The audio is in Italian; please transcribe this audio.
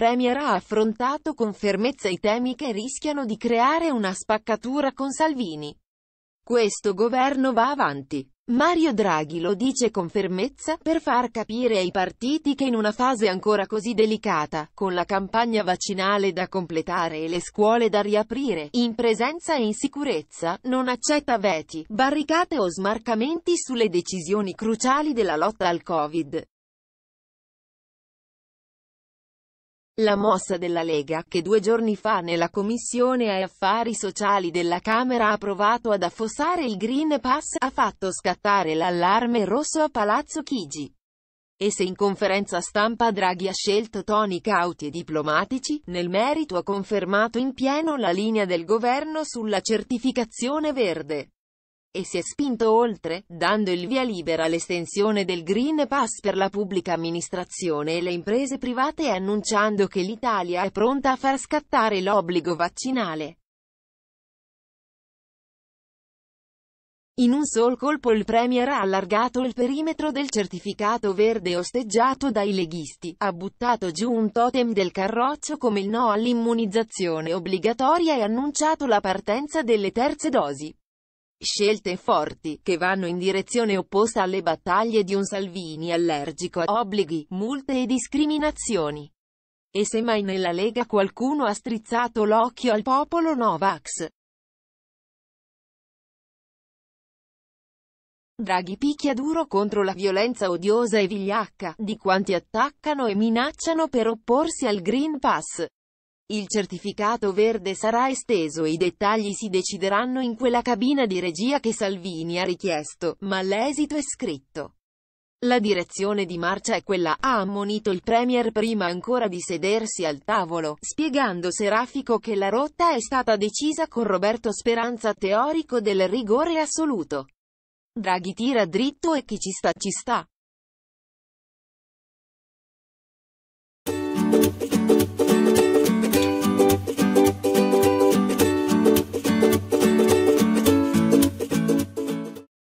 Premier ha affrontato con fermezza i temi che rischiano di creare una spaccatura con Salvini. Questo governo va avanti. Mario Draghi lo dice con fermezza, per far capire ai partiti che in una fase ancora così delicata, con la campagna vaccinale da completare e le scuole da riaprire, in presenza e in sicurezza, non accetta veti, barricate o smarcamenti sulle decisioni cruciali della lotta al Covid. La mossa della Lega, che due giorni fa nella Commissione ai Affari Sociali della Camera ha provato ad affossare il Green Pass, ha fatto scattare l'allarme rosso a Palazzo Chigi. E se in conferenza stampa Draghi ha scelto toni cauti e diplomatici, nel merito ha confermato in pieno la linea del governo sulla certificazione verde e si è spinto oltre, dando il via libera all'estensione del Green Pass per la pubblica amministrazione e le imprese private e annunciando che l'Italia è pronta a far scattare l'obbligo vaccinale. In un sol colpo il Premier ha allargato il perimetro del certificato verde osteggiato dai leghisti, ha buttato giù un totem del carroccio come il no all'immunizzazione obbligatoria e annunciato la partenza delle terze dosi. Scelte forti, che vanno in direzione opposta alle battaglie di un Salvini allergico a obblighi, multe e discriminazioni. E se mai nella Lega qualcuno ha strizzato l'occhio al popolo Novax. Draghi picchia duro contro la violenza odiosa e vigliacca, di quanti attaccano e minacciano per opporsi al Green Pass. Il certificato verde sarà esteso e i dettagli si decideranno in quella cabina di regia che Salvini ha richiesto, ma l'esito è scritto. La direzione di marcia è quella, ha ammonito il Premier prima ancora di sedersi al tavolo, spiegando Serafico che la rotta è stata decisa con Roberto Speranza teorico del rigore assoluto. Draghi tira dritto e chi ci sta ci sta.